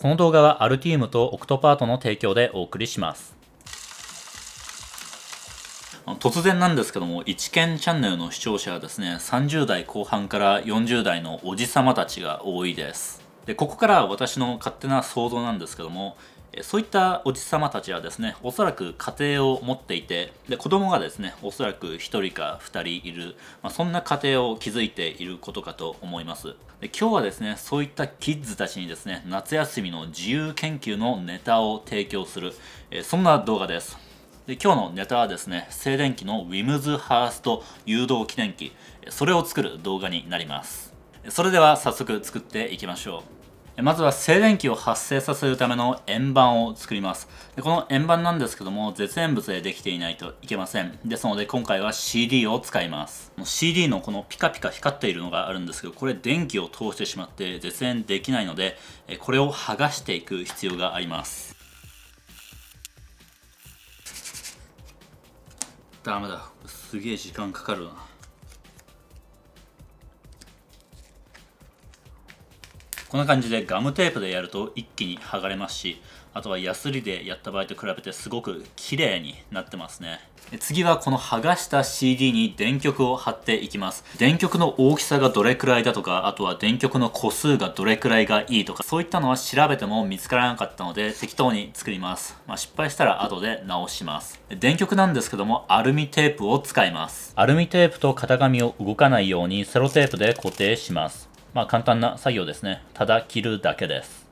この動画はアルティームとオクトパートの提供でお送りします。突然なんですけども、一見チャンネルの視聴者はですね、30代後半から40代のおじさまたちが多いです。で、ここから私の勝手な想像なんですけども、そういったおじさまたちはですね、おそらく家庭を持っていて、で子供がですね、おそらく1人か2人いる、まあ、そんな家庭を築いていることかと思います。で今日はですね、そういったキッズたちにですね、夏休みの自由研究のネタを提供する、えそんな動画です。で今日のネタはですね、静電気のウィムズハースト誘導記念機、それを作る動画になります。それでは早速作っていきましょう。まずは静電気を発生させるための円盤を作りますでこの円盤なんですけども絶縁物でできていないといけませんですので今回は CD を使います CD のこのピカピカ光っているのがあるんですけどこれ電気を通してしまって絶縁できないのでこれを剥がしていく必要がありますダメだすげえ時間かかるなこんな感じでガムテープでやると一気に剥がれますしあとはヤスリでやった場合と比べてすごく綺麗になってますね次はこの剥がした CD に電極を貼っていきます電極の大きさがどれくらいだとかあとは電極の個数がどれくらいがいいとかそういったのは調べても見つからなかったので適当に作ります、まあ、失敗したら後で直します電極なんですけどもアルミテープを使いますアルミテープと型紙を動かないようにセロテープで固定しますまあ簡単な作業ですね。ただ切るだけです。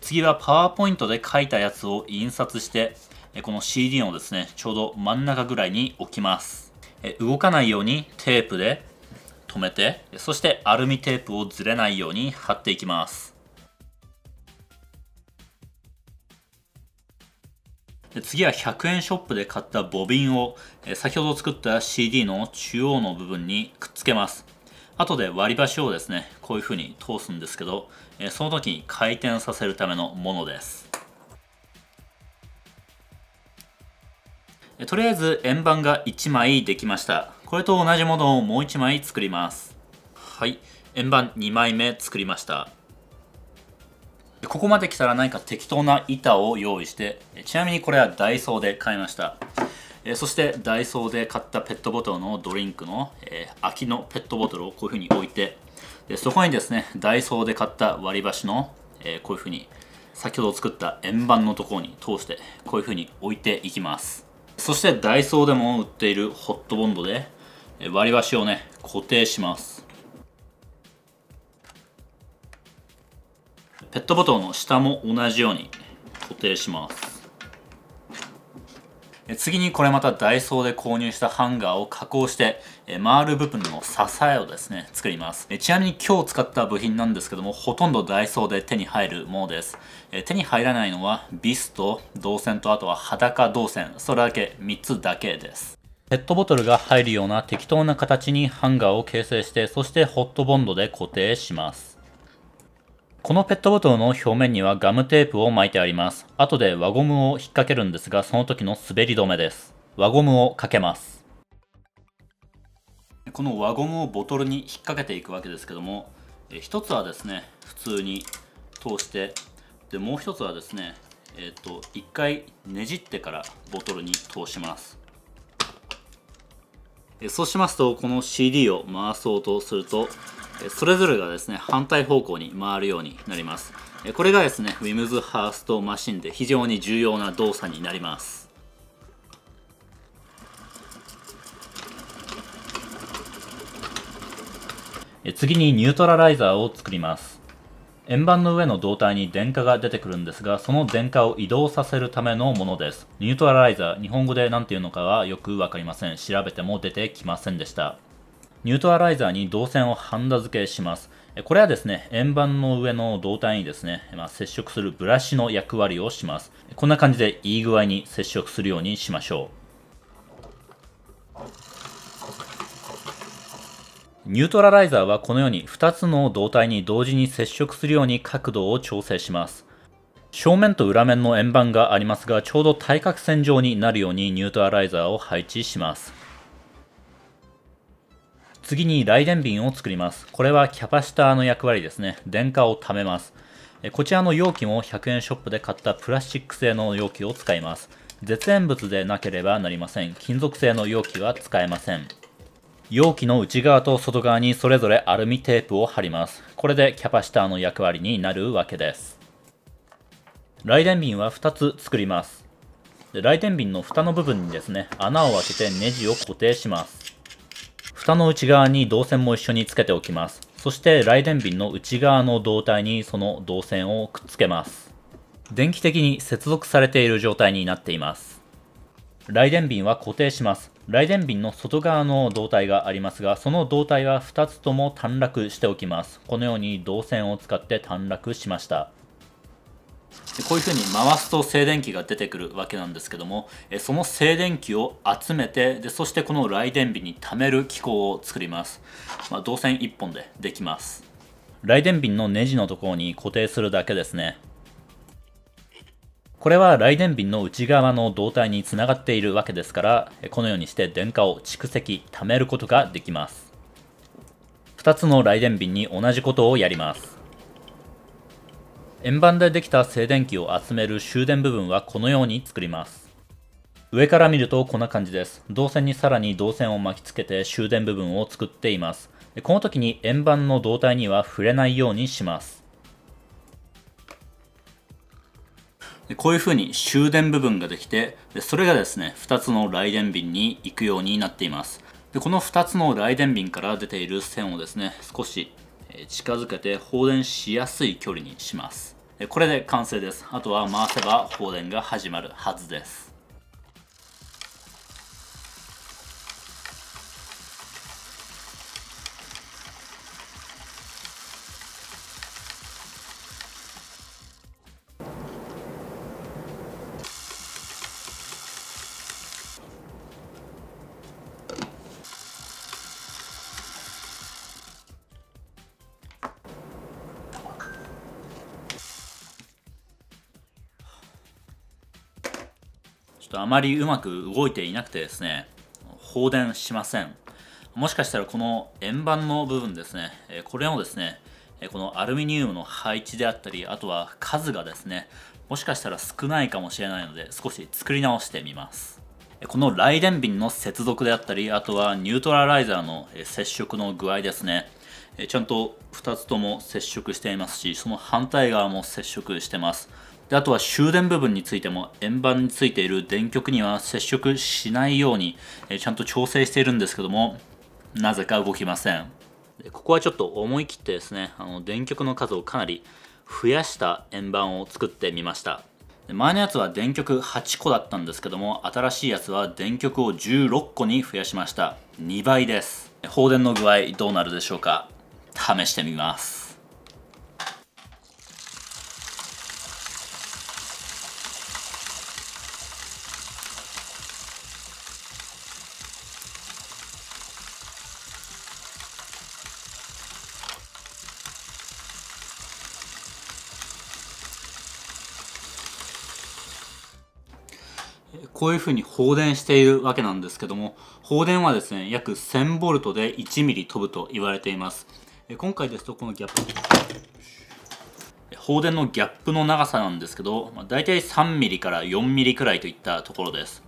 次はパワーポイントで書いたやつを印刷して、この CD のですね、ちょうど真ん中ぐらいに置きます。動かないようにテープで止めて、そしてアルミテープをずれないように貼っていきます。次は100円ショップで買ったボビンを先ほど作った CD の中央の部分にくっつけます。後で割り箸をですねこういう風に通すんですけど、えその時に回転させるためのものですとりあえず円盤が1枚できましたこれと同じものをもう1枚作りますはい円盤2枚目作りましたここまで来たら何か適当な板を用意してちなみにこれはダイソーで買いましたえー、そしてダイソーで買ったペットボトルのドリンクの、えー、空きのペットボトルをこういうふうに置いてでそこにですねダイソーで買った割り箸の、えー、こういうふうに先ほど作った円盤のところに通してこういうふうに置いていきますそしてダイソーでも売っているホットボンドで割り箸をね固定しますペットボトルの下も同じように固定します次にこれまたダイソーで購入したハンガーを加工して、え回る部分の支えをですね、作ります、えちなみに今日使った部品なんですけども、ほとんどダイソーで手に入るものです。え手に入らないのはビスと銅線とあとは裸銅線、それだけ3つだけです。ペットボトルが入るような適当な形にハンガーを形成して、そしてホットボンドで固定します。このペットボトルの表面にはガムテープを巻いてあります。後で輪ゴムを引っ掛けるんですが、その時の滑り止めです。輪ゴムをかけます。この輪ゴムをボトルに引っ掛けていくわけですけども、え一つはですね、普通に通して、で、もう一つはですね、えっ、ー、と、一回ねじってからボトルに通します。そうしますとこの CD を回そうとするとそれぞれがですね、反対方向に回るようになります。これがですね、ウィムズハーストマシンで非常に重要な動作になります。次にニュートラライザーを作ります。円盤の上の胴体に電荷が出てくるんですが、その電荷を移動させるためのものです。ニュートラライザー、日本語で何て言うのかはよくわかりません。調べても出てきませんでした。ニュートラライザーに導線をハンダ付けします。これはですね、円盤の上の胴体にですね、まあ、接触するブラシの役割をします。こんな感じでいい具合に接触するようにしましょう。ニュートラライザーはこのように2つの胴体に同時に接触するように角度を調整します。正面と裏面の円盤がありますが、ちょうど対角線上になるようにニュートラライザーを配置します。次に雷電瓶を作ります。これはキャパシターの役割ですね。電荷を貯めます。こちらの容器も100円ショップで買ったプラスチック製の容器を使います。絶縁物でなければなりません。金属製の容器は使えません。容器の内側と外側にそれぞれアルミテープを貼ります。これでキャパシターの役割になるわけです。雷電瓶は2つ作ります。雷電瓶の蓋の部分にですね、穴を開けてネジを固定します。蓋の内側に銅線も一緒につけておきます。そして雷電瓶の内側の胴体にその導線をくっつけます。電気的に接続されている状態になっています。雷電瓶は固定します。雷電瓶の外側の胴体がありますが、その胴体は2つとも短絡しておきます。このように導線を使って短絡しました。こういうふうに回すと静電気が出てくるわけなんですけどもその静電気を集めてでそしてこの雷電瓶に貯める機構を作ります、まあ、導線1本でできます雷電瓶のネジのところに固定するだけですねこれは雷電瓶の内側の胴体につながっているわけですからこのようにして電荷を蓄積貯めることができます2つの雷電瓶に同じことをやります円盤でできた静電気を集める終電部分はこのように作ります上から見るとこんな感じです導線にさらに導線を巻きつけて終電部分を作っていますこの時に円盤の胴体には触れないようにしますこういうふうに終電部分ができてそれがですね2つの雷電瓶に行くようになっていますでこの2つの雷電瓶から出ている線をですね少し近づけて放電しやすい距離にしますこれで完成ですあとは回せば放電が始まるはずですとあまりうまく動いていなくてですね、放電しません。もしかしたらこの円盤の部分ですね、これをですね、このアルミニウムの配置であったり、あとは数がですね、もしかしたら少ないかもしれないので、少し作り直してみます。この雷電瓶の接続であったり、あとはニュートラライザーの接触の具合ですね、ちゃんと2つとも接触していますし、その反対側も接触してます。であとは終電部分についても円盤についている電極には接触しないように、えちゃんと調整しているんですけどもなぜか動きませんここはちょっと思い切ってですねあの電極の数をかなり増やした円盤を作ってみました前のやつは電極8個だったんですけども新しいやつは電極を16個に増やしました2倍です放電の具合どうなるでしょうか試してみますこういうふうに放電しているわけなんですけども、放電はですね、約 1000V で 1mm 飛ぶと言われています。今回ですと、このギャップ、放電のギャップの長さなんですけど、まあ、大体 3mm から 4mm くらいといったところです。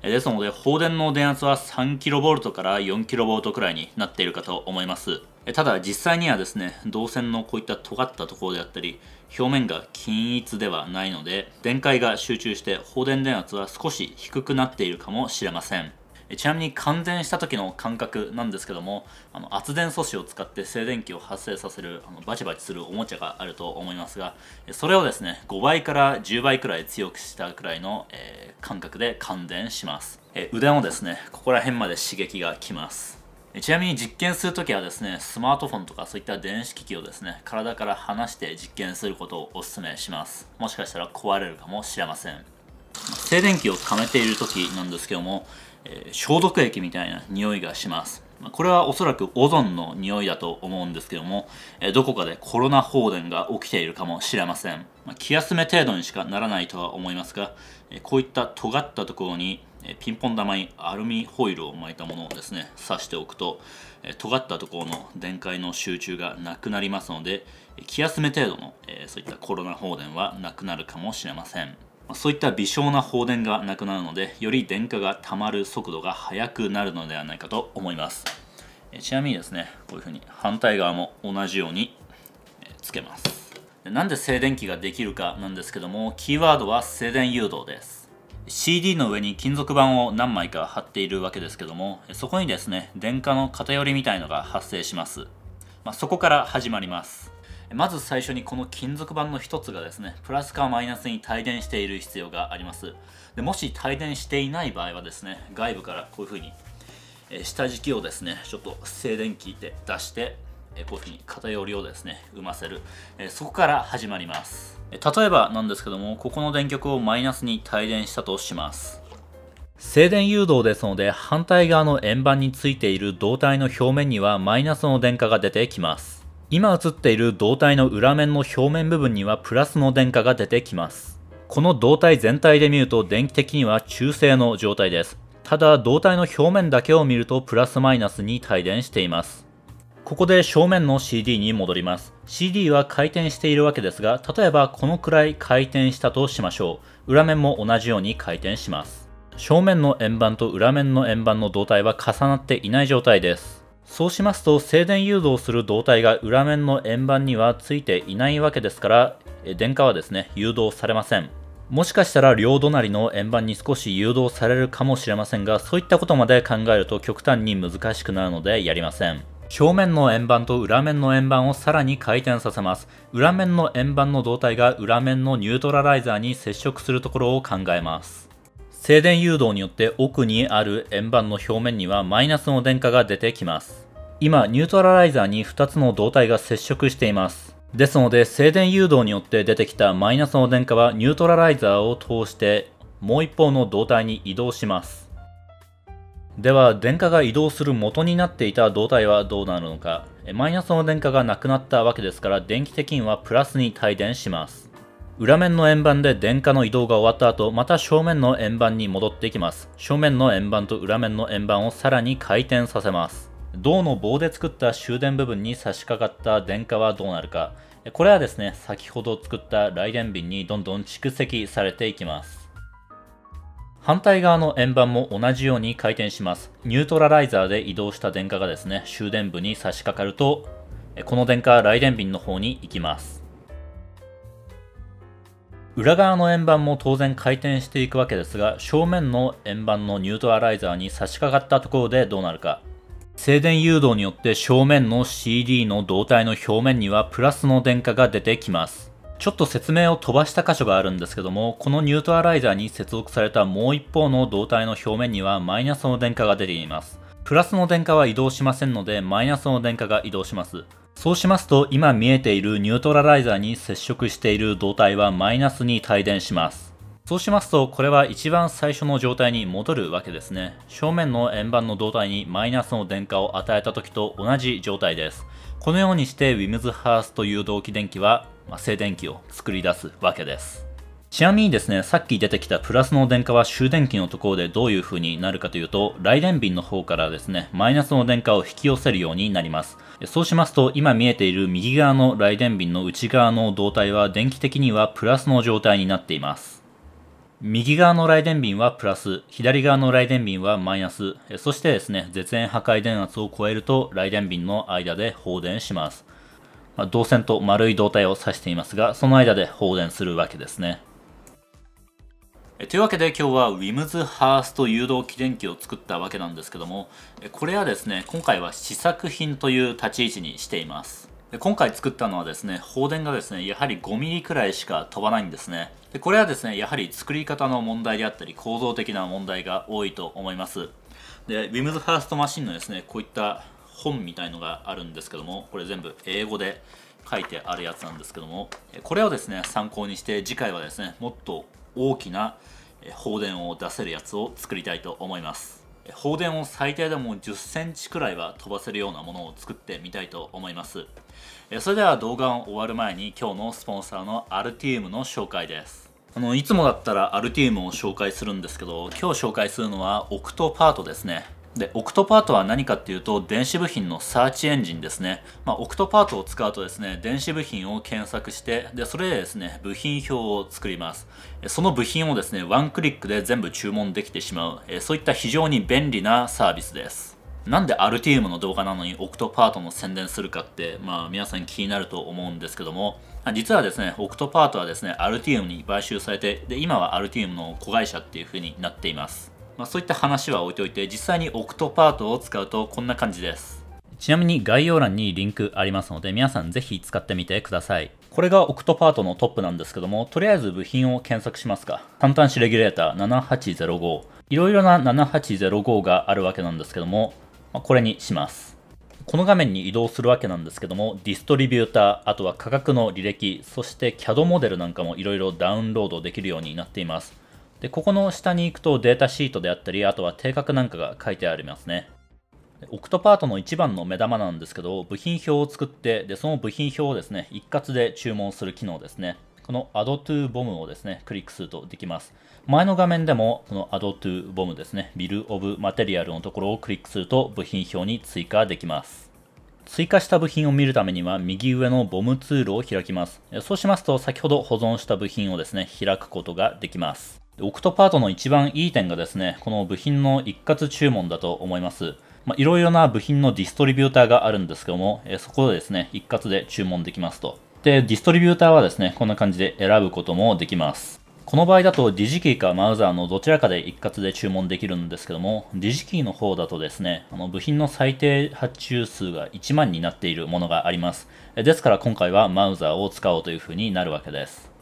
ですので、放電の電圧は 3kV から 4kV くらいになっているかと思います。ただ実際にはですね、導線のこういった尖ったところであったり、表面が均一ではないので電解が集中して放電電圧は少し低くなっているかもしれませんちなみに感電した時の感覚なんですけどもあの圧電素子を使って静電気を発生させるあのバチバチするおもちゃがあると思いますがそれをですね5倍から10倍くらい強くしたくらいの、えー、感覚で感電します、えー、腕もですねここら辺まで刺激がきますちなみに実験するときはですね、スマートフォンとかそういった電子機器をですね、体から離して実験することをお勧めします。もしかしたら壊れるかもしれません。静電気を溜めているときなんですけども、えー、消毒液みたいな匂いがします。これはおそらくオゾンの匂いだと思うんですけども、えー、どこかでコロナ放電が起きているかもしれません。まあ、気休め程度にしかならないとは思いますが、えー、こういった尖ったところにピンポン玉にアルミホイルを巻いたものをですね刺しておくと尖ったところの電解の集中がなくなりますので気休め程度のそういったコロナ放電はなくなるかもしれませんそういった微小な放電がなくなるのでより電荷がたまる速度が速くなるのではないかと思いますちなみにですねこういうふうに反対側も同じようにつけますなんで静電気ができるかなんですけどもキーワードは静電誘導です CD の上に金属板を何枚か貼っているわけですけどもそこにですね電荷の偏りみたいのが発生します、まあ、そこから始まりますまず最初にこの金属板の1つがですねプラスかマイナスに帯電している必要がありますでもし帯電していない場合はですね外部からこういうふうに下敷きをですねちょっと静電気で出してえこういうふうに偏りをですね生ませる、えそこから始まります例えばなんですけどもここの電極をマイナスに帯電したとします静電誘導ですので反対側の円盤についている導体の表面にはマイナスの電荷が出てきます今映っている導体の裏面の表面部分にはプラスの電荷が出てきますこの胴体全体で見ると電気的には中性の状態ですただ胴体の表面だけを見るとプラスマイナスに帯電していますここで正面の CD に戻ります。CD は回転しているわけですが、例えばこのくらい回転したとしましょう。裏面も同じように回転します。正面の円盤と裏面の円盤の胴体は重なっていない状態です。そうしますと静電誘導する導体が裏面の円盤にはついていないわけですから電荷はですね誘導されませんもしかしたら両隣の円盤に少し誘導されるかもしれませんがそういったことまで考えると極端に難しくなるのでやりません表面の円盤と裏面の円盤をさらに回転させます裏面の円盤の胴体が裏面のニュートラライザーに接触するところを考えます静電誘導によって奥にある円盤の表面にはマイナスの電荷が出てきます今ニュートラライザーに2つの胴体が接触していますですので静電誘導によって出てきたマイナスの電荷はニュートラライザーを通してもう一方の胴体に移動しますでは電荷が移動する元になっていた胴体はどうなるのかマイナスの電荷がなくなったわけですから電気的にはプラスに帯電します裏面の円盤で電荷の移動が終わった後また正面の円盤に戻っていきます正面の円盤と裏面の円盤をさらに回転させます銅の棒で作った終電部分に差し掛かった電荷はどうなるかこれはですね先ほど作った雷電瓶にどんどん蓄積されていきます反対側の円盤も同じように回転します。ニュートラライザーで移動した電荷がですね、終電部に差し掛かると、この電荷は雷電瓶の方に行きます。裏側の円盤も当然回転していくわけですが、正面の円盤のニュートラライザーに差し掛かったところでどうなるか。静電誘導によって正面の CD の胴体の表面にはプラスの電荷が出てきます。ちょっと説明を飛ばした箇所があるんですけども、このニュートラライザーに接続されたもう一方の胴体の表面にはマイナスの電荷が出ています。プラスの電荷は移動しませんので、マイナスの電荷が移動します。そうしますと、今見えているニュートラライザーに接触している胴体はマイナスに帯電します。そうしますと、これは一番最初の状態に戻るわけですね。正面の円盤の胴体にマイナスの電荷を与えた時と同じ状態です。このようにしてウィムズハースという同期電気はまあ、静電気を作り出すわけです。ちなみにですね、さっき出てきたプラスの電荷は終電機のところでどういう風になるかというと、雷電瓶の方からですね、マイナスの電荷を引き寄せるようになります。そうしますと、今見えている右側の雷電瓶の内側の胴体は電気的にはプラスの状態になっています。右側の雷電瓶はプラス、左側の雷電瓶はマイナス、そしてですね、絶縁破壊電圧を超えると雷電瓶の間で放電します。まあ、導線と丸い胴体を指していますが、その間で放電するわけですね。というわけで今日はウィムズハースト誘導起電機を作ったわけなんですけどもこれはですね今回は試作品という立ち位置にしていますで今回作ったのはですね放電がですねやはり 5mm くらいしか飛ばないんですねでこれはですねやはり作り方の問題であったり構造的な問題が多いと思いますでウィムズハーストマシンのですねこういった本みたいのがあるんですけどもこれ全部英語で書いてあるやつなんですけどもこれをですね参考にして次回はですねもっと大きな放電を出せるやつを作りたいと思います放電を最低でも1 0センチくらいは飛ばせるようなものを作ってみたいと思いますそれでは動画を終わる前に今日のスポンサーのアルティウムの紹介ですあのいつもだったらアルティウムを紹介するんですけど今日紹介するのはオクトパートですねで、オクトパートは何かっていうと、電子部品のサーチエンジンですね。まあ、オクトパートを使うとですね、電子部品を検索して、で、それでですね、部品表を作ります。その部品をですね、ワンクリックで全部注文できてしまう、そういった非常に便利なサービスです。なんでアルティウムの動画なのにオクトパートの宣伝するかって、まあ皆さん気になると思うんですけども、実はですね、オクトパートはですね、アルティウムに買収されて、で、今はアルティウムの子会社っていう風になっています。まあ、そういった話は置いておいて実際にオクトパートを使うとこんな感じですちなみに概要欄にリンクありますので皆さんぜひ使ってみてくださいこれがオクトパートのトップなんですけどもとりあえず部品を検索しますか簡単紙レギュレーター7805いろいろな7805があるわけなんですけども、まあ、これにしますこの画面に移動するわけなんですけども、ディストリビューター、あとは価格の履歴、そして CAD モデルなんかもいろいろダウンロードできるようになっています。で、ここの下に行くとデータシートであったり、あとは定格なんかが書いてありますね。オクトパートの一番の目玉なんですけど、部品表を作って、で、その部品表をですね、一括で注文する機能ですね。この Add to BOM をですね、クリックするとできます。前の画面でも、この Add to BOM ですね、Bill of Material のところをクリックすると部品表に追加できます。追加した部品を見るためには右上の BOM ツールを開きます。そうしますと先ほど保存した部品をですね、開くことができます。オクトパートの一番いい点がですね、この部品の一括注文だと思います。まあ、いろいろな部品のディストリビューターがあるんですけども、えそこでですね、一括で注文できますと。で、ディストリビューターはですね、こんな感じで選ぶこともできます。この場合だとィジキーかマウザーのどちらかで一括で注文できるんですけども、ィジキーの方だとですね、あの部品の最低発注数が1万になっているものがあります。ですから今回はマウザーを使おうというふうになるわけです。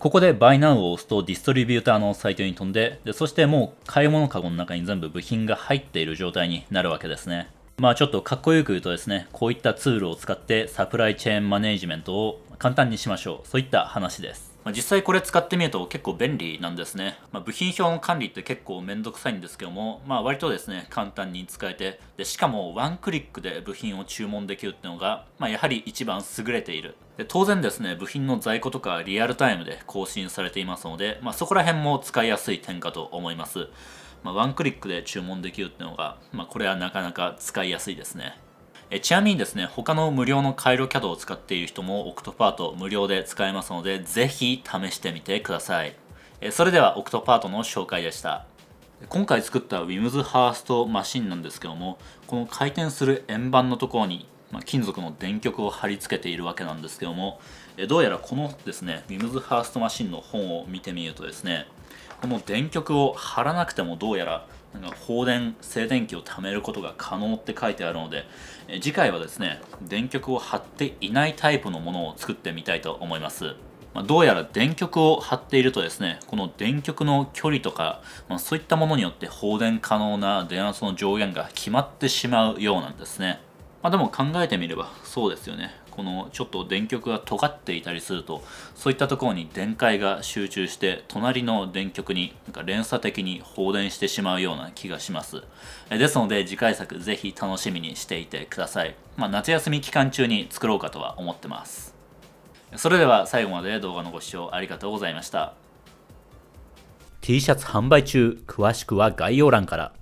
ここで Buy Now を押すとディストリビューターのサイトに飛んでで、そしてもう買い物カゴの中に全部部品が入っている状態になるわけですね。まあちょっとかっこよく言うとですね、こういったツールを使ってサプライチェーンマネジメントを簡単にしましょう。そういった話です。まあ、実際これ使ってみると結構便利なんですね、まあ、部品表の管理って結構めんどくさいんですけども、まあ、割とですね簡単に使えてでしかもワンクリックで部品を注文できるっていうのが、まあ、やはり一番優れているで当然ですね部品の在庫とかリアルタイムで更新されていますので、まあ、そこら辺も使いやすい点かと思います、まあ、ワンクリックで注文できるっていうのが、まあ、これはなかなか使いやすいですねえちなみにですね、他の無料の回路 CAD を使っている人もオクトパート無料で使えますので、ぜひ試してみてください。えそれではオクトパートの紹介でした。今回作ったウィムズハーストマシンなんですけども、この回転する円盤のところにま金属の電極を貼り付けているわけなんですけどもどうやらこのですねウィムズハーストマシンの本を見てみるとですねこの電極を貼らなくてもどうやらなんか放電静電気を貯めることが可能って書いてあるのでえ次回はですね電極を貼っていないタイプのものを作ってみたいと思います、まあ、どうやら電極を貼っているとですねこの電極の距離とか、まあ、そういったものによって放電可能な電圧の上限が決まってしまうようなんですねまあ、でも考えてみればそうですよねこのちょっと電極が尖っていたりするとそういったところに電解が集中して隣の電極になんか連鎖的に放電してしまうような気がしますですので次回作ぜひ楽しみにしていてください、まあ、夏休み期間中に作ろうかとは思ってますそれでは最後まで動画のご視聴ありがとうございました T シャツ販売中詳しくは概要欄から